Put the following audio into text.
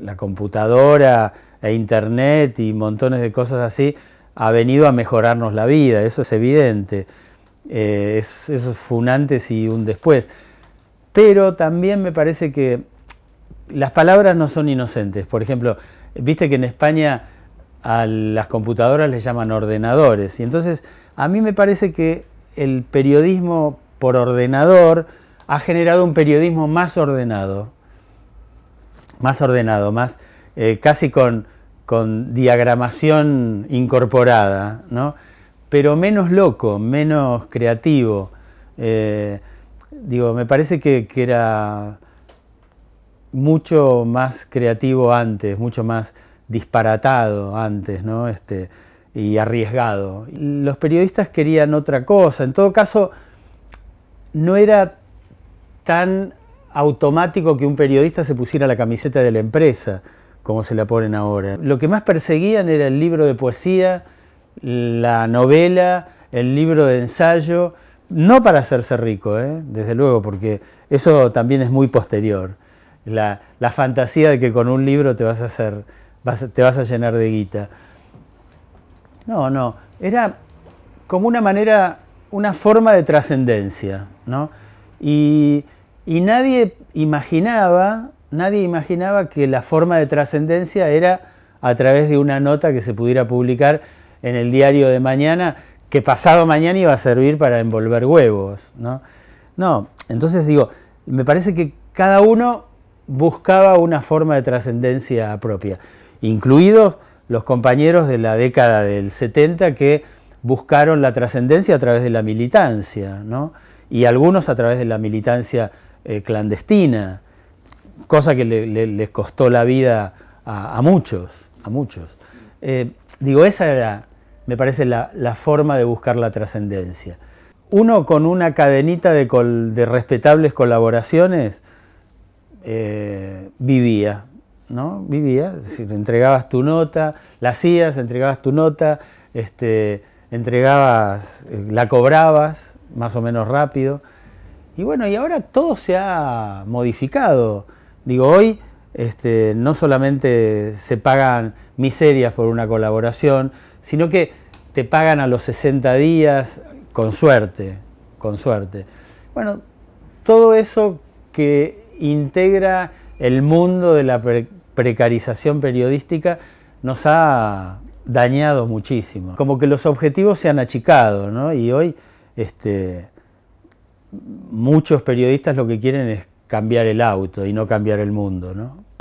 La computadora e internet y montones de cosas así ha venido a mejorarnos la vida, eso es evidente. Eh, eso fue un antes y un después. Pero también me parece que las palabras no son inocentes. Por ejemplo, viste que en España a las computadoras les llaman ordenadores. Y entonces a mí me parece que el periodismo por ordenador ha generado un periodismo más ordenado, más ordenado, más eh, casi con, con, diagramación incorporada, ¿no? pero menos loco, menos creativo. Eh, digo, me parece que, que, era mucho más creativo antes, mucho más disparatado antes, ¿no? Este, y arriesgado. Los periodistas querían otra cosa. En todo caso, no era tan automático que un periodista se pusiera la camiseta de la empresa, como se la ponen ahora. Lo que más perseguían era el libro de poesía, la novela, el libro de ensayo, no para hacerse rico, ¿eh? desde luego, porque eso también es muy posterior. La, fantasía de que con un libro te vas a hacer, te vas a llenar de guita. No, no, era como una manera, una forma de trascendencia, Y y nadie imaginaba, nadie imaginaba que la forma de trascendencia era a través de una nota que se pudiera publicar en el diario de mañana, que pasado mañana iba a servir para envolver huevos. No, entonces digo, me parece que cada uno buscaba una forma de trascendencia propia, incluidos los compañeros de la década del 70 que buscaron la trascendencia a través de la militancia, ¿no? y algunos a través de la militancia eh, clandestina, cosa que le, les costó la vida a, muchos, a muchos. Eh, digo, esa era, me parece, la, forma de buscar la trascendencia. Uno con una cadenita de, respetables colaboraciones eh, vivía, ¿no? Vivía, entregabas tu nota, la hacías, entregabas tu nota, este, entregabas, la cobrabas más o menos rápido. Y bueno, y ahora todo se ha modificado. Digo, hoy este, no solamente se pagan miserias por una colaboración, sino que te pagan a los 60 días, con suerte, con suerte. Bueno, todo eso que integra el mundo de la precarización periodística nos ha dañado muchísimo. Como que los objetivos se han achicado, ¿no? Y hoy este, muchos periodistas lo que quieren es cambiar el auto y no cambiar el mundo, ¿no?